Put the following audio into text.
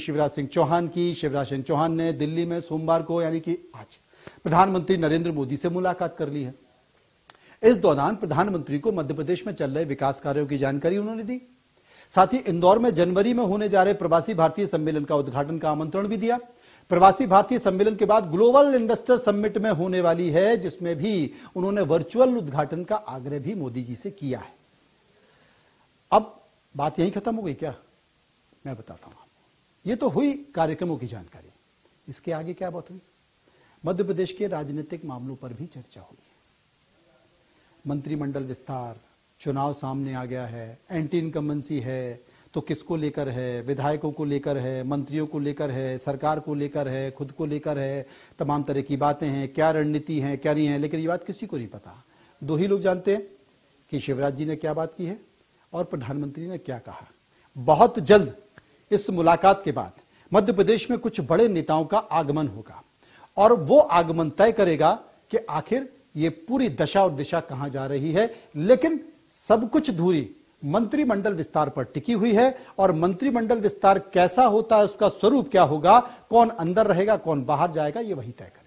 शिवराज सिंह चौहान की शिवराज सिंह चौहान ने दिल्ली में सोमवार को यानी कि आज प्रधानमंत्री नरेंद्र मोदी से मुलाकात कर ली है इस दौरान प्रधानमंत्री को मध्य प्रदेश में चल रहे विकास कार्यों की जानकारी उन्होंने दी साथ ही इंदौर में जनवरी में होने जा रहे प्रवासी भारतीय सम्मेलन का उद्घाटन का आमंत्रण भी दिया प्रवासी भारतीय सम्मेलन के बाद ग्लोबल इन्वेस्टर समिट में होने वाली है जिसमें भी उन्होंने वर्चुअल उद्घाटन का आग्रह भी मोदी जी से किया है अब बात यही खत्म हो गई क्या मैं बताता हूं ये तो हुई कार्यक्रमों की जानकारी इसके आगे क्या बात हुई मध्य प्रदेश के राजनीतिक मामलों पर भी चर्चा हुई मंत्रिमंडल विस्तार चुनाव सामने आ गया है एंटी इनकम्बेंसी है तो किसको लेकर है विधायकों को लेकर है मंत्रियों को लेकर है सरकार को लेकर है खुद को लेकर है तमाम तरह की बातें हैं क्या रणनीति है क्या नहीं है लेकिन ये बात किसी को नहीं पता दो ही लोग जानते हैं कि शिवराज जी ने क्या बात की है और प्रधानमंत्री ने क्या कहा बहुत जल्द इस मुलाकात के बाद मध्य प्रदेश में कुछ बड़े नेताओं का आगमन होगा और वो आगमन तय करेगा कि आखिर ये पूरी दशा और दिशा कहां जा रही है लेकिन सब कुछ धूरी मंत्रिमंडल विस्तार पर टिकी हुई है और मंत्रिमंडल विस्तार कैसा होता है उसका स्वरूप क्या होगा कौन अंदर रहेगा कौन बाहर जाएगा ये वही तय करेगा